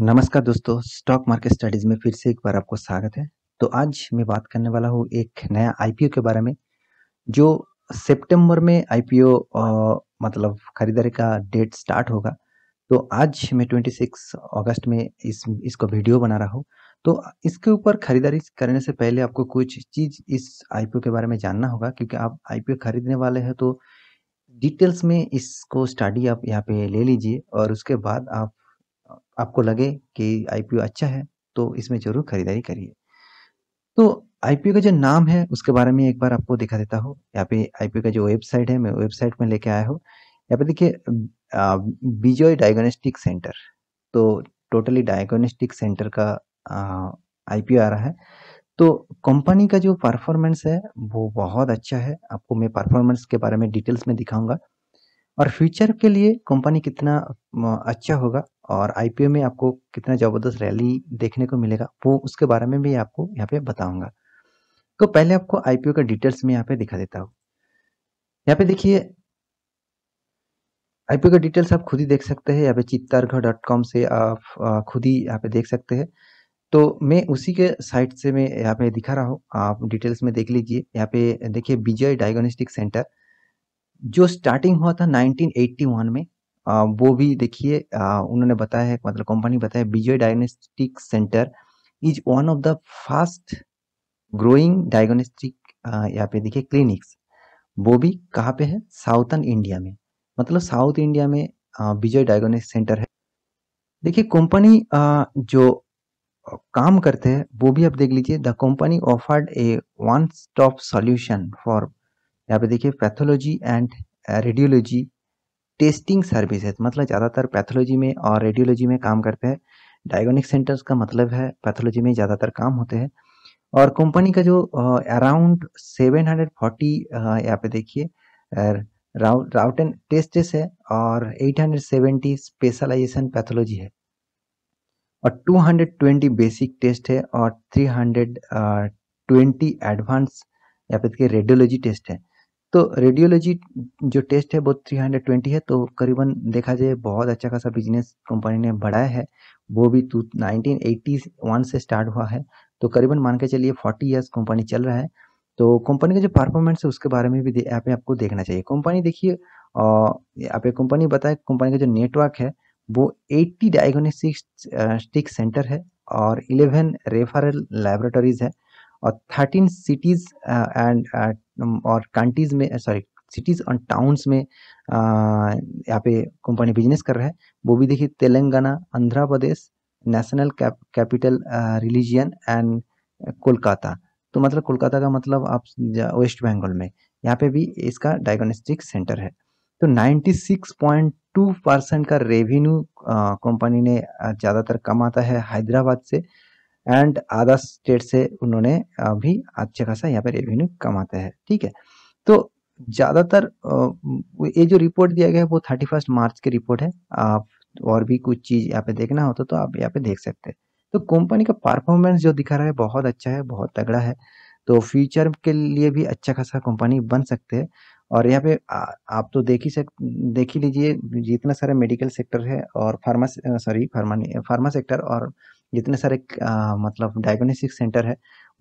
नमस्कार दोस्तों stock market studies में फिर से एक बार आपको स्वागत है तो आज मैं बात करने वाला हूँ एक नया आईपीओ के बारे में जो सितंबर में आईपीओ मतलब खरीदारी का डेट स्टार्ट होगा तो आज मैं 26 अगस्त में इस इसको वीडियो बना रहा हूँ तो इसके ऊपर खरीदारी करने से पहले आपको कुछ चीज़ इस आईपीओ के बारे में जानना होगा क्योंकि आप आईपीओ खरीदने वाले हैं तो डिटेल्स में इसको स्टडी आप यहाँ पे ले लीजिए और उसके बाद आप आपको लगे कि आई अच्छा है तो इसमें जरूर खरीदारी करिए तो आई का जो नाम है उसके बारे में एक बार आपको दिखा देता हूँ यहाँ पे आईपीओ का जो वेबसाइट है मैं वेबसाइट में लेके आया हूँ यहाँ पे देखिए विजय डायग्नोस्टिक सेंटर तो टोटली डायग्नोस्टिक सेंटर का आई आ रहा है तो कंपनी का जो परफॉर्मेंस है वो बहुत अच्छा है आपको मैं परफॉर्मेंस के बारे में डिटेल्स में दिखाऊंगा और फ्यूचर के लिए कंपनी कितना अच्छा होगा और आईपीओ में आपको कितना ज़बरदस्त रैली देखने को मिलेगा वो उसके बारे में भी आपको यहाँ पे बताऊंगा तो पहले आपको आईपीओ का डिटेल्स में यहाँ पे दिखा देता हूँ यहाँ पे देखिए आईपीओ का डिटेल्स आप खुद ही देख सकते हैं यहाँ पे चित्तारघर डॉट कॉम से आप खुद ही यहाँ पे देख सकते हैं तो मैं उसी के साइट से मैं यहाँ पे दिखा रहा हूँ आप डिटेल्स में देख लीजिए यहाँ पे देखिए विजय डायग्नोस्टिक सेंटर जो स्टार्टिंग हुआ था 1981 में आ, वो भी देखिए उन्होंने बताया है मतलब कंपनी बताया Vijay diagnostic centre is one of the fast growing diagnostic यहाँ पे देखिए क्लिनिक्स वो भी कहाँ पे है साउथ इंडिया में मतलब साउथ इंडिया में विजय डायग्नोस्टिक सेंटर है देखिए कंपनी जो काम करते हैं वो भी आप देख लीजिए the company offered a one stop solution for यहाँ पे देखिए pathology and radiology testing services मतलब ज़्यादातर पैथोलॉजी में और रेडियोलॉजी में काम करते हैं डायग्नोस्टिक सेंटर्स का मतलब है पैथोलॉजी में ज़्यादातर काम होते हैं और कंपनी का जो अराउंड सेवन हंड्रेड फोर्टी यहाँ पे देखिए राउट एंड टेस्टेस है और eight hundred seventy specialisation pathology है और two hundred twenty basic test है और थ्री हंड्रेड ट्वेंटी एडवांस यहाँ पे देखिए रेडियोलॉजी टेस्ट है तो रेडियोलॉजी जो टेस्ट है वो 320 है तो करीबन देखा जाए बहुत अच्छा खासा बिजनेस कंपनी ने बढ़ाया है वो भी टू तो नाइनटीन से स्टार्ट हुआ है तो करीबन मान के चलिए 40 ईयर्स कंपनी चल रहा है तो कंपनी का जो परफॉर्मेंस है उसके बारे में भी यहाँ पे आपको देखना चाहिए कंपनी देखिए और यहाँ पे कंपनी बताए कंपनी का जो नेटवर्क है वो एट्टी डायग्नोस्टिक सेंटर है और इलेवन रेफरल लेबोरेटरीज है और थर्टीन सिटीज एंड और कंट्रीज में सॉरी eh, सिटीज़ और टाउन्स में यहाँ पे कंपनी बिजनेस कर रहा है वो भी देखिए Telangana Andhra Pradesh national capital religion and Kolkata तो मतलब कोलकाता का मतलब आप वेस्ट बंगाल में यहाँ पे भी इसका डायग्नोस्टिक सेंटर है तो 96.2 परसेंट का रेवेन्यू कंपनी ने ज़्यादातर कमाता है हैदराबाद से एंड आधा स्टेट से उन्होंने भी अच्छा खासा यहाँ पे रेवेन्यू कमाते हैं ठीक है तो ज़्यादातर ये जो रिपोर्ट दिया गया है वो थर्टी फर्स्ट मार्च की रिपोर्ट है आप और भी कुछ चीज़ यहाँ पे देखना हो तो, तो आप यहाँ पे देख सकते हैं तो कंपनी का परफॉर्मेंस जो दिखा रहा है बहुत अच्छा है बहुत तगड़ा है तो फ्यूचर के लिए भी अच्छा खासा कंपनी बन सकते हैं और यहाँ पे आ, आप तो देख ही सक देख ही लीजिए जितना सारा मेडिकल सेक्टर है और pharma sorry pharma pharma sector और जितने सारे आ, मतलब डायग्नोस्टिक सेंटर है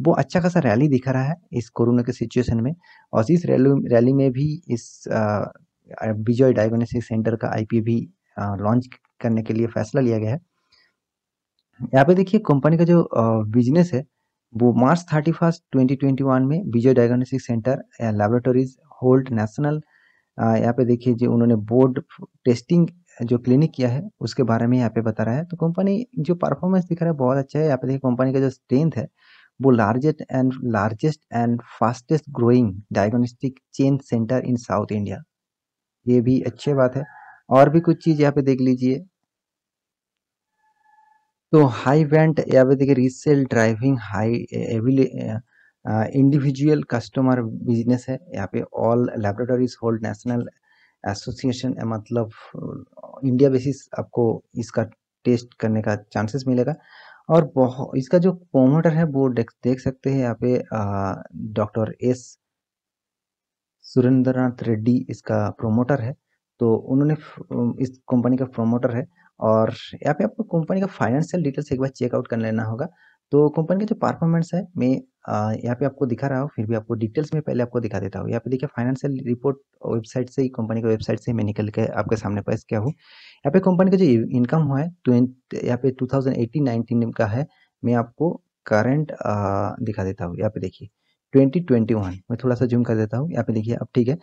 वो अच्छा खासा रैली दिखा रहा है इस कोरोना के सिचुएशन में और इस रैली रैली में भी इस विजय डायग्नोस्टिक सेंटर का आई भी लॉन्च करने के लिए फैसला लिया गया है यहाँ पे देखिए कंपनी का जो बिजनेस है वो March thirty first twenty twenty one में Vijay diagnostic centre laboratories hold national यहाँ पे देखिए जो उन्होंने बोर्ड टेस्टिंग जो क्लिनिक किया है उसके बारे में यहाँ पे बता रहा है तो कंपनी जो परफॉर्मेंस दिख रहा है बहुत अच्छा है यहाँ पे देखिए कंपनी का जो स्ट्रेंथ है वो largest and largest and fastest growing diagnostic chain centre in South India ये भी अच्छी बात है और भी कुछ चीज़ यहाँ पे देख लीजिए तो हाई वेंट यहाँ पे देखिए resale driving high individual customer business है यहाँ पे all laboratories hold national association मतलब इंडिया बेसिस आपको इसका टेस्ट करने का चांसेस मिलेगा और इसका जो प्रोमोटर है वो देख सकते हैं यहाँ पे डॉक्टर एस सुरेंद्रनाथ रेड्डी इसका प्रोमोटर है तो उन्होंने इस कंपनी का प्रोमोटर है और यहाँ पे आपको कंपनी का फाइनेंशियल डिटेल्स एक बार चेकआउट कर लेना होगा तो कंपनी का जो परफॉर्मेंस है मैं यहाँ पे आपको दिखा रहा हूँ फिर भी आपको डिटेल्स में पहले आपको दिखा देता हूँ यहाँ पे देखिए फाइनेंशियल रिपोर्ट वेबसाइट से ही कंपनी का वेबसाइट से मैं निकल के आपके सामने पेश किया हूँ यहाँ पे कंपनी का जो इनकम हुआ है यहाँ पे टू थाउजेंड का है मैं आपको करंट दिखा देता हूँ यहाँ पे देखिए 2021 मैं थोड़ा सा जूम कर देता हूँ यहाँ पे देखिए अब ठीक है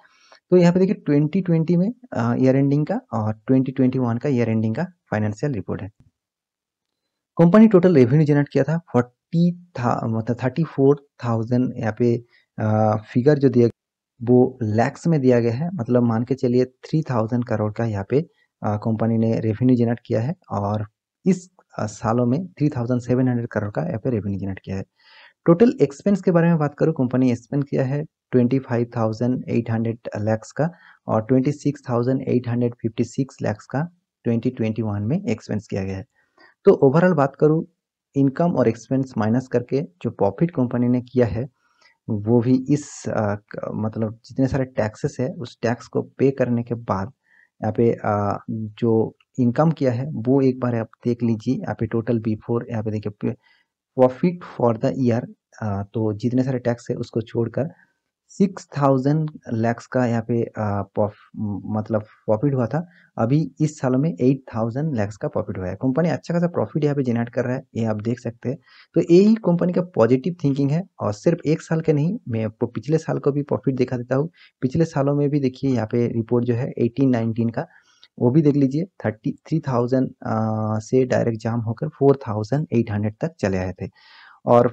तो यहाँ पे देखिए 2020 में ईयर एंडिंग का और 2021 का ईयर एंडिंग का फाइनेंशियल रिपोर्ट है कंपनी टोटल रेवेन्यू जनरेट किया था फोर्टी था मतलब थर्टी फोर थाउजेंड यहाँ पे फिगर जो दिया वो लैक्स में दिया गया है मतलब मान के चलिए थ्री थाउजेंड करोड़ का यहाँ पे कंपनी ने रेवेन्यू जनरेट किया है और इस सालों में three thousand seven hundred crore का यहाँ पे रेवेन्यू जनरेट किया है टोटल एक्सपेंस के बारे में बात करूँ कंपनी एक्सपेंड किया है twenty five thousand eight hundred lakhs का और twenty six thousand eight hundred fifty six lakhs का ट्वेंटी ट्वेंटी वन में एक्सपेंस किया गया है तो ओवरऑल बात करूँ इनकम और एक्सपेंस माइनस करके जो प्रॉफिट कंपनी ने किया है वो भी इस आ, मतलब जितने सारे टैक्सेस है उस टैक्स को पे करने के बाद यहाँ पे आ, जो इनकम किया है वो एक बार आप देख लीजिए यहाँ पे टोटल बिफोर यहाँ पे देखिए प्रॉफिट फॉर द ईयर तो जितने सारे टैक्स है उसको छोड़कर सिक्स थाउजेंड लैक्स का यहाँ पे मतलब प्रॉफिट हुआ था अभी इस साल में एट थाउजेंड लैक्स का प्रॉफिट हुआ है कंपनी अच्छा खासा प्रॉफिट यहाँ पे जनरेट कर रहा है ये आप देख सकते हैं तो यही कंपनी का पॉजिटिव थिंकिंग है और सिर्फ एक साल के नहीं मैं आपको पिछले साल को भी प्रॉफिट दिखा देता हूँ पिछले सालों में भी देखिए यहाँ पे रिपोर्ट जो है एटीन नाइनटीन का वो भी देख लीजिए थर्टी थ्री थाउजेंड से डायरेक्ट जाम होकर फोर थाउजेंड एट हंड्रेड तक चले आए थे और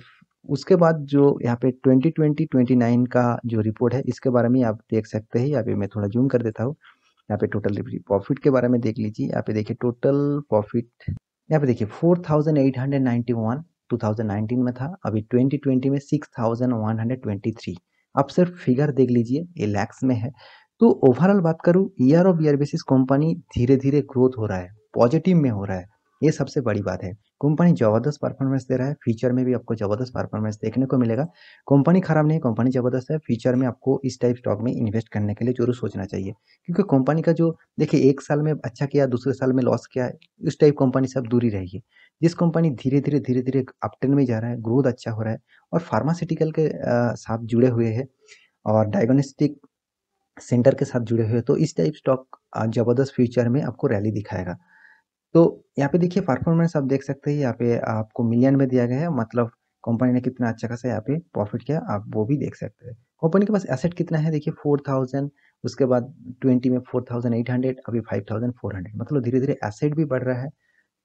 उसके बाद जो यहाँ पे 2020-29 का जो रिपोर्ट है इसके बारे में आप देख सकते हैं यहाँ पे मैं थोड़ा जूम कर देता हूँ यहाँ पे टोटल प्रॉफिट के बारे में देख लीजिए यहाँ पे देखिए टोटल प्रॉफिट यहाँ पे देखिए 4891 2019 में था अभी 2020 में 6123 अब सिर्फ फिगर देख लीजिए ये लैक्स में है तो ओवरऑल बात करूँ year of year basis company धीरे धीरे ग्रोथ हो रहा है पॉजिटिव में हो रहा है ये सबसे बड़ी बात है कंपनी ज़बरदस्त परफॉर्मेंस दे रहा है फ्यूचर में भी आपको ज़बरदस्त परफॉर्मेंस देखने को मिलेगा कंपनी ख़राब नहीं है कंपनी ज़बरदस्त है फ्यूचर में आपको इस टाइप स्टॉक में इन्वेस्ट करने के लिए जरूर सोचना चाहिए क्योंकि कंपनी का जो देखिए एक साल में अच्छा किया दूसरे साल में लॉस किया इस टाइप कंपनी से आप दूरी रहेगी जिस कंपनी धीरे धीरे धीरे धीरे अपटेन में जा रहा है ग्रोथ अच्छा हो रहा है और फार्मास्यूटिकल के साथ जुड़े हुए है और डायग्नोस्टिक सेंटर के साथ जुड़े हुए तो इस टाइप स्टॉक ज़बरदस्त फ्यूचर में आपको रैली दिखाएगा तो यहाँ पे देखिए परफॉर्मेंस आप देख सकते हैं यहाँ पे आपको मिलियन में दिया गया है मतलब कंपनी ने कितना अच्छा खासा यहाँ पे प्रॉफिट किया आप वो भी देख सकते हैं कंपनी के पास एसेट कितना है देखिए फोर थाउजेंड उसके बाद ट्वेंटी में फोर थाउजेंड एट हंड्रेड अभी फाइव थाउजेंड फोर हंड्रेड मतलब धीरे धीरे एसेट भी बढ़ रहा है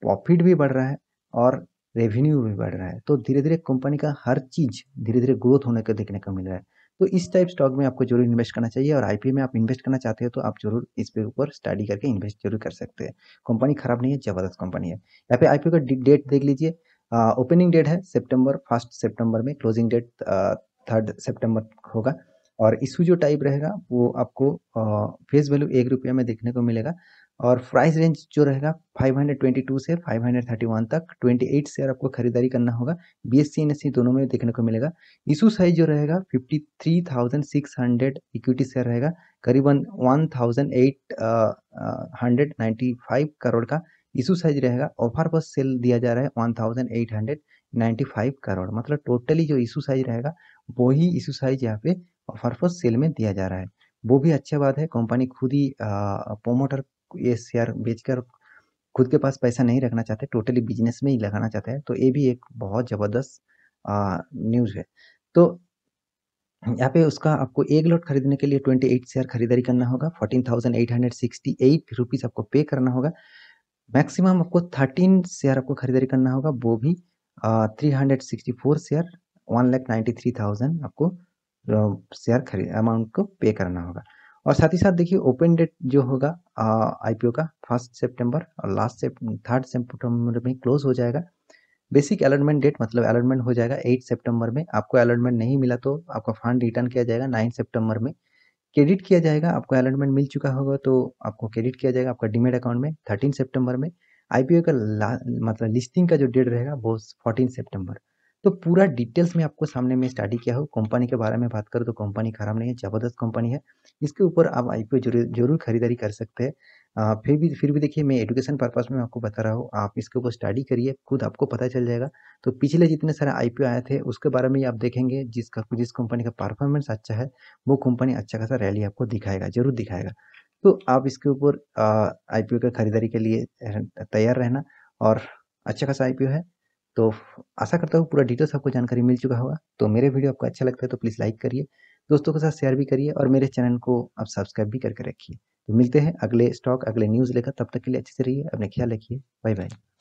प्रॉफिट भी बढ़ रहा है और रेवेन्यू भी बढ़ रहा है तो धीरे धीरे कंपनी का हर चीज धीरे धीरे ग्रोथ होने का देखने को मिल रहा है तो इस टाइप स्टॉक में आपको जरूर इन्वेस्ट करना चाहिए और आईपीओ में आप इन्वेस्ट करना चाहते हो तो आप जरूर इस पे ऊपर स्टडी करके इन्वेस्ट जरूर कर सकते हैं कंपनी खराब नहीं है जबरदस्त कंपनी है यहाँ पे आईपीओ का डेट देख लीजिए ओपनिंग डेट है सितंबर फर्स्ट सितंबर में क्लोजिंग डेट थर्ड सेप्टेम्बर होगा और इशू जो टाइप रहेगा वो आपको फेस वैल्यू एक रुपया में देखने को मिलेगा और प्राइस रेंज जो रहेगा 522 से 531 तक 28 शेयर आपको खरीदारी करना होगा बी एस सी दोनों में देखने को मिलेगा इशू साइज जो रहेगा 53,600 इक्विटी शेयर रहेगा करीबन 1,895 करोड़ का इशू साइज रहेगा ऑफर पर सेल दिया जा रहा है 1,895 करोड़ मतलब टोटली जो इशू साइज रहेगा वही इशू साइज यहाँ पे ऑफर पर सेल में दिया जा रहा है वो भी अच्छा बात है कंपनी खुद ही प्रोमोटर ये शेयर बेचकर खुद के पास पैसा नहीं रखना चाहते टोटली बिजनेस में ही लगाना चाहते हैं तो ये भी एक बहुत ज़बरदस्त न्यूज़ है तो यहाँ पे उसका आपको एक लॉट खरीदने के लिए ट्वेंटी एट शेयर खरीदारी करना होगा fourteen thousand eight hundred sixty eight rupees आपको पे करना होगा मैक्सिमम आपको थर्टीन शेयर आपको खरीदारी करना होगा वो भी three hundred sixty four share one lakh ninety three thousand आपको शेयर खरीद अमाउंट को पे करना होगा और साथ ही साथ देखिए ओपन डेट जो होगा आईपीओ का फर्स्ट सितंबर और लास्ट से थर्ड सितंबर में क्लोज हो जाएगा बेसिक अलॉटमेंट डेट मतलब अलॉटमेंट हो जाएगा एट सितंबर में आपको अलॉटमेंट नहीं मिला तो आपका फंड रिटर्न किया जाएगा नाइन सितंबर में क्रेडिट किया जाएगा आपको अलॉटमेंट मिल चुका होगा तो आपको क्रेडिट किया जाएगा आपका डिमेट अकाउंट में थर्टीन सेप्टेम्बर में आईपीओ का मतलब लिस्टिंग का जो डेट रहेगा वो फोर्टीन सेप्टेम्बर तो पूरा डिटेल्स में आपको सामने में स्टडी किया हो कंपनी के बारे में बात करूँ तो कंपनी खराब नहीं है ज़बरदस्त कंपनी है इसके ऊपर आप आई जरूर जरूर खरीदारी कर सकते हैं फिर भी फिर भी देखिए मैं एजुकेशन पर्पज़ में आपको बता रहा हूँ आप इसके ऊपर स्टडी करिए खुद आपको पता चल जाएगा तो पिछले जितने सारे आई आए थे उसके बारे में आप देखेंगे जिसका जिस कंपनी का परफॉर्मेंस अच्छा है वो कंपनी अच्छा खासा रैली आपको दिखाएगा जरूर दिखाएगा तो आप इसके ऊपर आई पी का खरीदारी के लिए तैयार रहना और अच्छा खासा आई है तो आशा करता हूँ पूरा डिटेल्स आपको जानकारी मिल चुका होगा तो मेरे वीडियो आपको अच्छा लगता है तो प्लीज़ लाइक करिए दोस्तों के साथ शेयर भी करिए और मेरे चैनल को आप सब्सक्राइब भी करके रखिए तो मिलते हैं अगले स्टॉक अगले न्यूज़ लेकर तब तक के लिए अच्छे से रहिए अपने ख्याल रखिए बाय बाय